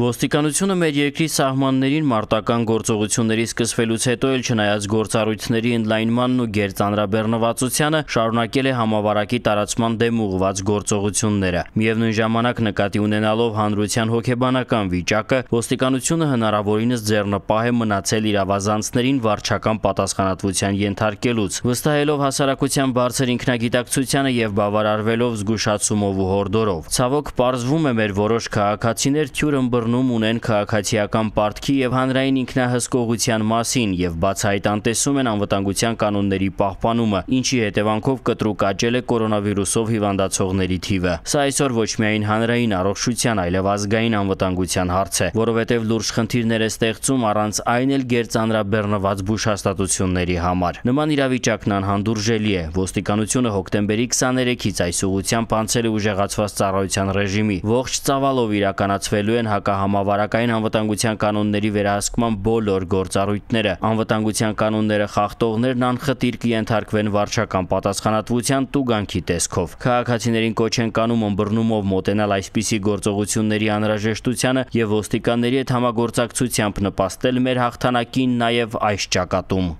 Ոստիկանությունը մեր երկրի սահմաններին մարտական գործողությունների սկսվելուց հետո էլ չնայած գործառույթների ընդլայնմանն ու գերծանրաբեռնվածությանը շարունակել է համավարակի տարածման դեմ ուղղված գործողությունները։ Միևնույն ժամանակ նկատի ունենալով հանրության հոգեբանական վիճակը, ոստիկանությունը հնարավորինս ձեռնպահ է մնացել իրավազանցներին վարչական պատասխանատվության ենթարկելուց, վստահելով հասարակության բարձր ինքնագիտակցությանը եւ բավարարվելով զգուշացումով ու հորդորով։ Ցավոք, պարզվում է մեր որոշ քաղաքացիներ թյուր ըմբռնող դառնում ունեն քաղաքացիական պարտքի եւ հանրային ինքնահսկողության մասին եւ բացահայտ անտեսում են անվտանգության կանոնների պահպանումը, ինչի հետևանքով կտրուկ աճել է կորոնավիրուսով հիվանդացողների թիվը։ Սա այսօր ոչ միայն հանրային առողջության, այլև ազգային անվտանգության հարց է, որովհետեւ լուրջ խնդիրներ է ստեղծում առանց այն էլ գերծանրաբեռնված բուժհաստատությունների համար։ Նման իրավիճակն անհանդուրժելի է։ Ոստիկանությունը հոկտեմբերի 23-ից այս ուղությամբ անցել է ուժեղացված ծառայության ռեժիմի։ Ողջ ծավալով իրականացվելու են հակա հակահամավարակային անվտանգության կանոնների վերահսկման բոլոր գործառույթները։ Անվտանգության կանոնները խախտողներն անխտիր կենթարկվեն վարչական պատասխանատվության տուգանքի տեսքով։ Քաղաքացիներին կոչ են կանում ըմբռնումով մոտենալ այսպիսի գործողությունների անհրաժեշտությանը եւ ոստիկանների հետ համագործակցությամբ նպաստել մեր հաղթանակին նաեւ այս ճակատում։